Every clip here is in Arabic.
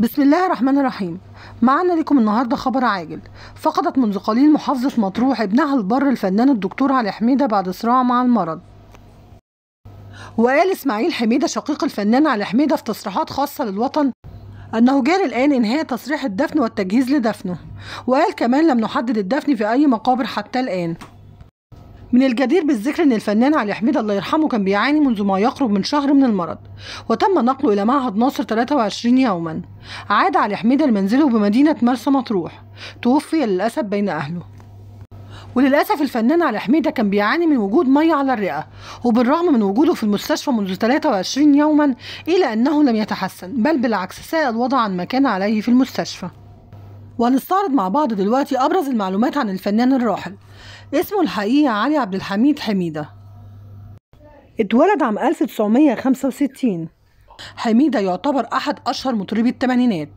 بسم الله الرحمن الرحيم معنا لكم النهاردة خبر عاجل فقدت منذ قليل محافظة مطروح ابنها البر الفنان الدكتور علي حميدة بعد صراع مع المرض وقال إسماعيل حميدة شقيق الفنان علي حميدة في تصريحات خاصة للوطن أنه جاري الآن إنهاء تصريح الدفن والتجهيز لدفنه وقال كمان لم نحدد الدفن في أي مقابر حتى الآن من الجدير بالذكر أن الفنان علي حميد الله يرحمه كان بيعاني منذ ما يقرب من شهر من المرض وتم نقله إلى معهد ناصر 23 يوما عاد علي حميد لمنزله بمدينة مرسى مطروح توفي للأسف بين أهله وللأسف الفنان علي حميدة كان بيعاني من وجود مية على الرئة وبالرغم من وجوده في المستشفى منذ 23 يوما إلا أنه لم يتحسن بل بالعكس ساء الوضع عن ما كان عليه في المستشفى ونستعرض مع بعض دلوقتي أبرز المعلومات عن الفنان الراحل اسمه الحقيقي علي عبد الحميد حميدة اتولد عام 1965 حميدة يعتبر أحد أشهر مطربي الثمانينات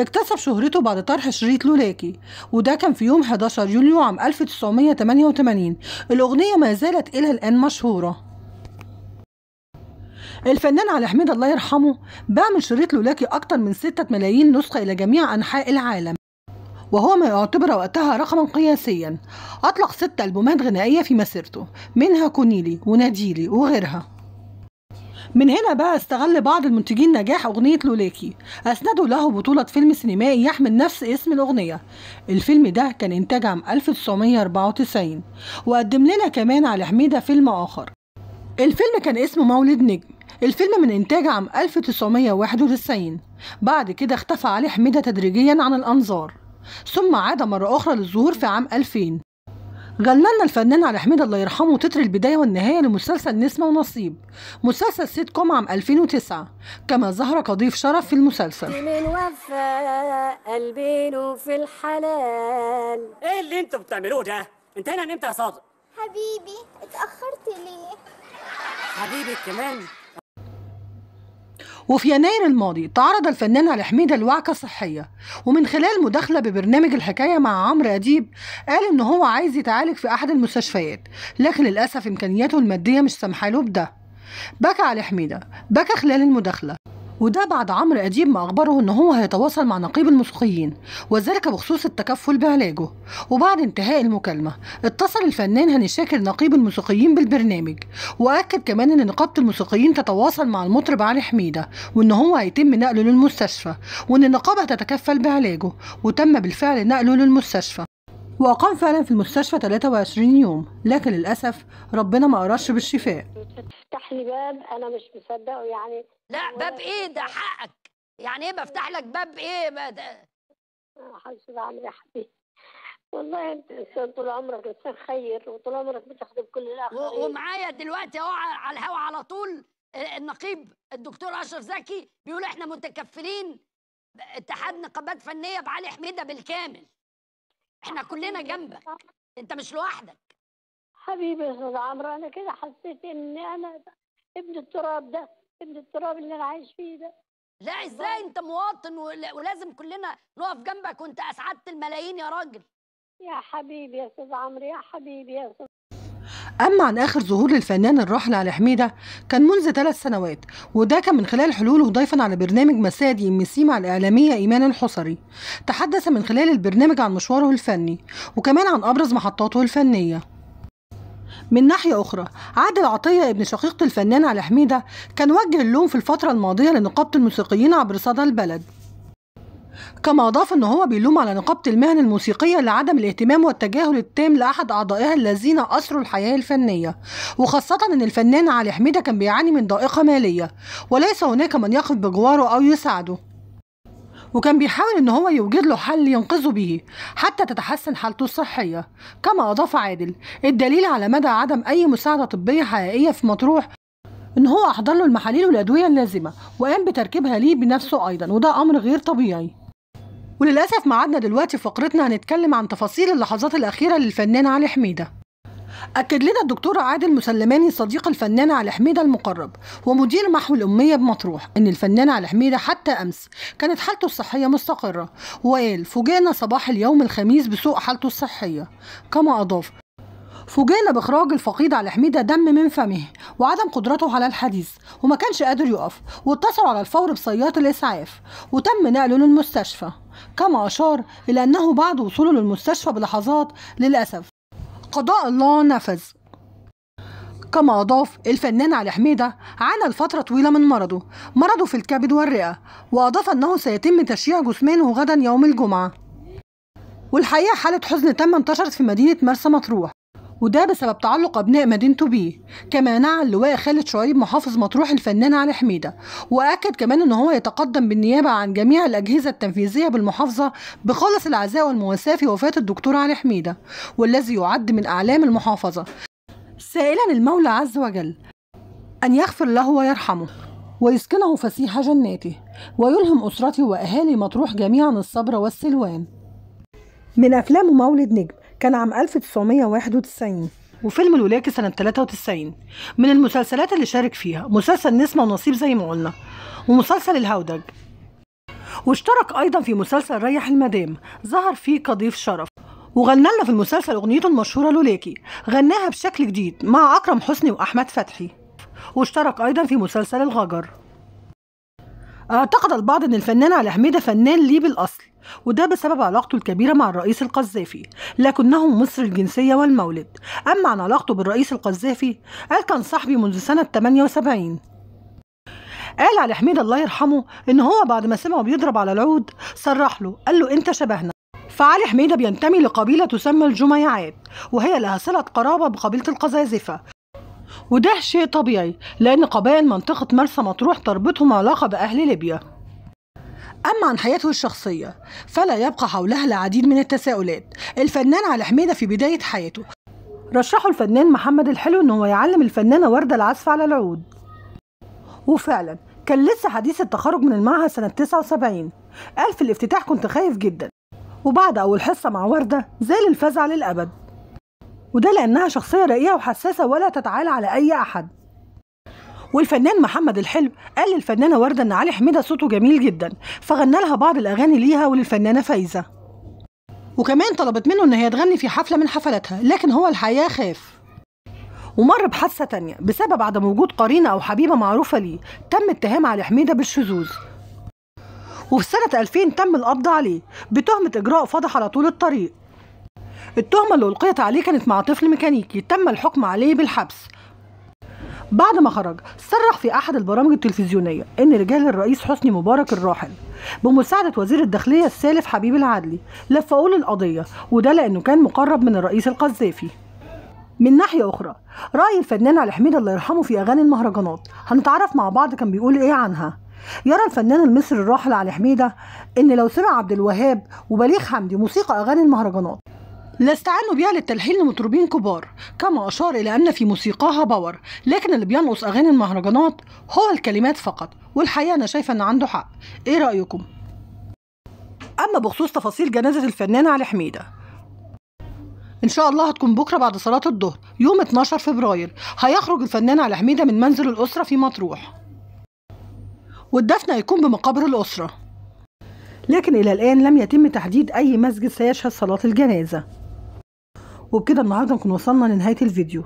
اكتسب شهرته بعد طرح شريط لولاكي وده كان في يوم 11 يوليو عام 1988 الأغنية ما زالت إلى الآن مشهورة الفنان علي حميد الله يرحمه باع من شريط لولاكي أكتر من 6 ملايين نسخة إلى جميع أنحاء العالم وهو ما يعتبر وقتها رقما قياسيا أطلق ست ألبومات غنائية في مسيرته منها كونيلي وناديلي وغيرها من هنا بقى استغل بعض المنتجين نجاح أغنية لوليكي أسندوا له بطولة فيلم سينمائي يحمل نفس اسم الأغنية الفيلم ده كان إنتاج عام 1994 وقدم لنا كمان على حميدة فيلم آخر الفيلم كان اسمه مولد نجم الفيلم من إنتاج عام 1991 بعد كده اختفى علي حميدة تدريجيا عن الأنظار ثم عاد مرة أخرى للظهور في عام 2000 غنلنا الفنان علي حميد الله يرحمه تتر البداية والنهاية لمسلسل نسمة ونصيب مسلسل سيت كوم عام 2009 كما ظهر كضيف شرف في المسلسل من وفاء قلبينه في الحلال ايه اللي انتوا بتعملوه ده؟ انت هنا نمت يا صادق حبيبي اتأخرت ليه؟ حبيبي كمان وفي يناير الماضي تعرض الفنان علي حميدة لوعكة صحية ومن خلال مداخلة ببرنامج الحكاية مع عمرو أديب قال إن هو عايز يتعالج في أحد المستشفيات لكن للأسف إمكانياته المادية مش سامحة له بده بكى علي حميدة بكى خلال المداخلة وده بعد عمرو أديب ما أخبره إن هو هيتواصل مع نقيب الموسيقيين وذلك بخصوص التكفل بعلاجه وبعد انتهاء المكالمة اتصل الفنان هاني شاكر نقيب الموسيقيين بالبرنامج وأكد كمان إن نقابة الموسيقيين تتواصل مع المطرب علي حميدة وإن هو هيتم نقله للمستشفى وإن النقابة هتتكفل بعلاجه وتم بالفعل نقله للمستشفى وأقام فعلا في المستشفى 23 يوم لكن للأسف ربنا ما قراش بالشفاء فتح لي باب أنا مش مصدقه يعني لا باب ايه ده حقك يعني ايه بفتح لك باب ايه ما ده حاسس اعمل يا حبيبي والله انت انسان طول عمرك انسان خير وطول عمرك بتخدم كل الاخرين ومعايا دلوقتي اهو على الهوا على طول آه، النقيب الدكتور اشرف زكي بيقول احنا متكفلين اتحاد نقابات فنيه بعلي حميده بالكامل احنا كلنا جنبك انت مش لوحدك حبيبي يا استاذ عمرو انا كده حسيت ان انا ابن التراب ده من التراب اللي انا عايش فيه ده لا ازاي انت مواطن ولازم كلنا نقف جنبك وانت اسعدت الملايين يا راجل يا حبيبي يا استاذ عمرو يا حبيبي يا استاذ أما عن آخر ظهور للفنان الراحل علي حميدة كان منذ ثلاث سنوات وده كان من خلال حلوله ضيفا على برنامج مسادي ام سي مع الإعلامية إيمان الحصري تحدث من خلال البرنامج عن مشواره الفني وكمان عن أبرز محطاته الفنية من ناحية أخرى عادل عطية ابن شقيقة الفنان علي حميدة كان وجه اللوم في الفترة الماضية لنقابة الموسيقيين عبر صدى البلد كما أضاف أن هو بيلوم على نقابة المهن الموسيقية لعدم الاهتمام والتجاهل التام لأحد أعضائها الذين أسروا الحياة الفنية وخاصة أن الفنان علي حميدة كان بيعاني من ضائقة مالية وليس هناك من يقف بجواره أو يساعده وكان بيحاول ان هو يوجد له حل ينقذه به حتى تتحسن حالته الصحيه كما اضاف عادل الدليل على مدى عدم اي مساعده طبيه حقيقيه في مطروح ان هو احضر له المحاليل والادويه اللازمه وقام بتركيبها ليه بنفسه ايضا وده امر غير طبيعي وللاسف معادنا دلوقتي في فقرتنا هنتكلم عن تفاصيل اللحظات الاخيره للفنان علي حميده أكد لنا الدكتور عادل مسلماني صديق الفنان علي حميدة المقرب ومدير محو الأمية بمطروح إن الفنان علي حميدة حتى أمس كانت حالته الصحية مستقرة وقال فوجئنا صباح اليوم الخميس بسوء حالته الصحية كما أضاف فوجئنا باخراج الفقيد على حميده دم من فمه وعدم قدرته على الحديث وما كانش قادر يقف واتصلوا على الفور بصياد الاسعاف وتم نقله للمستشفى كما اشار الى انه بعد وصوله للمستشفى بلحظات للاسف قضاء الله نفذ كما أضاف الفنان علي حميدة عانى لفترة طويلة من مرضه مرضه في الكبد والرئة وأضاف أنه سيتم تشييع جثمانه غدا يوم الجمعة والحقيقة حالة حزن تامة انتشرت في مدينة مرسى مطروح وده بسبب تعلق أبناء مدينته بيه كما نعى اللواء خالد شعيب محافظ مطروح الفنان علي حميدة وأكد كمان أن هو يتقدم بالنيابة عن جميع الأجهزة التنفيذية بالمحافظة بخالص العزاء والمواساة في وفاة الدكتور علي حميدة والذي يعد من أعلام المحافظة سائلا المولى عز وجل أن يغفر له ويرحمه ويسكنه فسيح جناته ويلهم أسرته وأهالي مطروح جميعا الصبر والسلوان من أفلام مولد نجم كان عام 1991 وفيلم الولاكي سنة 93 من المسلسلات اللي شارك فيها مسلسل نسمة ونصيب زي ما قلنا ومسلسل الهودج واشترك أيضا في مسلسل ريح المدام ظهر فيه كضيف شرف وغنى لنا في المسلسل أغنيته المشهورة لولاكي غناها بشكل جديد مع أكرم حسني وأحمد فتحي واشترك أيضا في مسلسل الغجر اعتقد البعض أن الفنان علي حميدة فنان ليه بالأصل وده بسبب علاقته الكبيرة مع الرئيس القذافي لكنه مصري الجنسية والمولد أما عن علاقته بالرئيس القذافي قال كان صاحبي منذ سنة 78 قال على حميد الله يرحمه إن هو بعد ما سمعه بيضرب على العود صرح له قال له أنت شبهنا فعلي حميدة بينتمي لقبيلة تسمى الجميعات وهي لها صلة قرابة بقبيلة القذاذفة وده شيء طبيعي لأن قبائل منطقة مرسى مطروح تربطهم علاقة بأهل ليبيا أما عن حياته الشخصية فلا يبقى حولها العديد من التساؤلات الفنان علي حميدة في بداية حياته رشحه الفنان محمد الحلو ان هو يعلم الفنانة وردة العزف على العود وفعلا كان لسه حديث التخرج من المعهد سنة 79 قال في الافتتاح كنت خايف جدا وبعد أول حصة مع وردة زال الفزع للأبد وده لأنها شخصية رقيقة وحساسة ولا تتعالى على أي أحد والفنان محمد الحلو قال للفنانه ورده ان علي حميده صوته جميل جدا فغنى لها بعض الاغاني ليها وللفنانه فايزه وكمان طلبت منه ان هي تغني في حفله من حفلاتها لكن هو الحقيقه خاف ومر بحادثة تانية بسبب عدم وجود قرينة أو حبيبة معروفة ليه تم اتهام علي حميدة بالشذوذ وفي سنة 2000 تم القبض عليه بتهمة إجراء فضح على طول الطريق التهمة اللي ألقيت عليه كانت مع طفل ميكانيكي تم الحكم عليه بالحبس بعد ما خرج صرح في أحد البرامج التلفزيونية إن رجال الرئيس حسني مبارك الراحل بمساعدة وزير الداخلية السالف حبيب العدلي لفقوا القضيه وده لأنه كان مقرب من الرئيس القذافي من ناحية أخرى رأي الفنان علي حميد الله يرحمه في أغاني المهرجانات هنتعرف مع بعض كان بيقول إيه عنها يرى الفنان المصري الراحل علي حميدة إن لو سمع عبد الوهاب وبليغ حمدي موسيقى أغاني المهرجانات لا استعانوا بها للتلحين لمطربين كبار كما أشار إلى أن في موسيقاها باور لكن اللي بينقص أغاني المهرجانات هو الكلمات فقط والحقيقة أنا شايفة أن عنده حق إيه رأيكم؟ أما بخصوص تفاصيل جنازة الفنان علي حميدة إن شاء الله هتكون بكرة بعد صلاة الظهر يوم 12 فبراير هيخرج الفنان علي حميدة من منزل الأسرة في مطروح والدفن هيكون بمقابر الأسرة لكن إلى الآن لم يتم تحديد أي مسجد سيشهد صلاة الجنازة وبكده النهاردة نكون وصلنا لنهاية الفيديو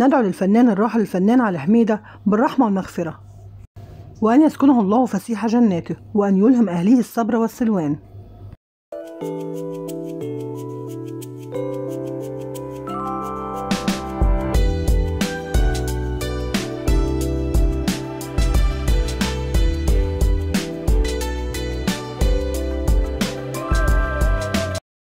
ندعو للفنان الراحل الفنان على حميدة بالرحمة والمغفرة وأن يسكنه الله فسيح جناته وأن يلهم أهليه الصبر والسلوان Thank you.